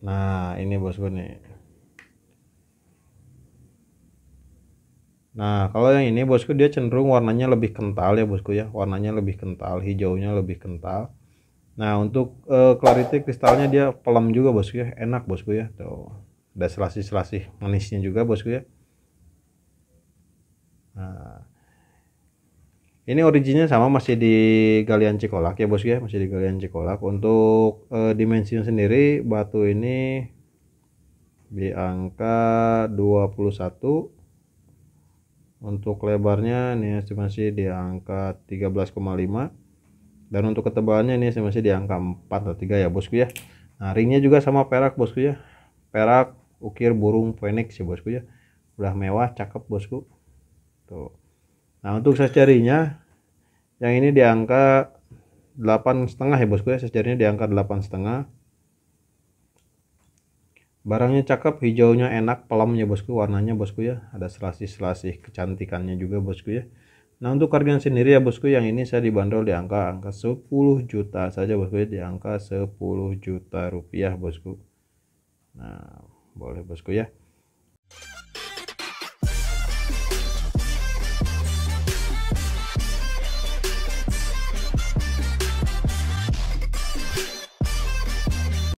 Nah, ini bosku nih. Nah, kalau yang ini bosku dia cenderung warnanya lebih kental ya bosku ya. Warnanya lebih kental, hijaunya lebih kental. Nah, untuk uh, clarity kristalnya dia pelam juga bosku ya. Enak bosku ya. Tuh. Ada selasih-selasih manisnya juga bosku ya. Ini originnya sama masih di galian cekolak ya bos ya, masih di galian cekolak Untuk e, dimensinya sendiri batu ini di angka 21 untuk lebarnya ini estimasi di angka 13,5 dan untuk ketebalannya ini estimasi di angka 4 atau 3 ya bosku ya nah ringnya juga sama perak bosku ya perak ukir burung phoenix ya bosku ya udah mewah cakep bosku tuh Nah untuk size jarinya yang ini di angka 8 setengah ya bosku ya sejarahnya di angka 8 setengah barangnya cakep hijaunya enak pelamnya bosku warnanya bosku ya ada selasih-selasih kecantikannya juga bosku ya nah untuk harga sendiri ya bosku yang ini saya dibanderol di angka angka 10 juta saja bosku ya di angka 10 juta rupiah bosku nah boleh bosku ya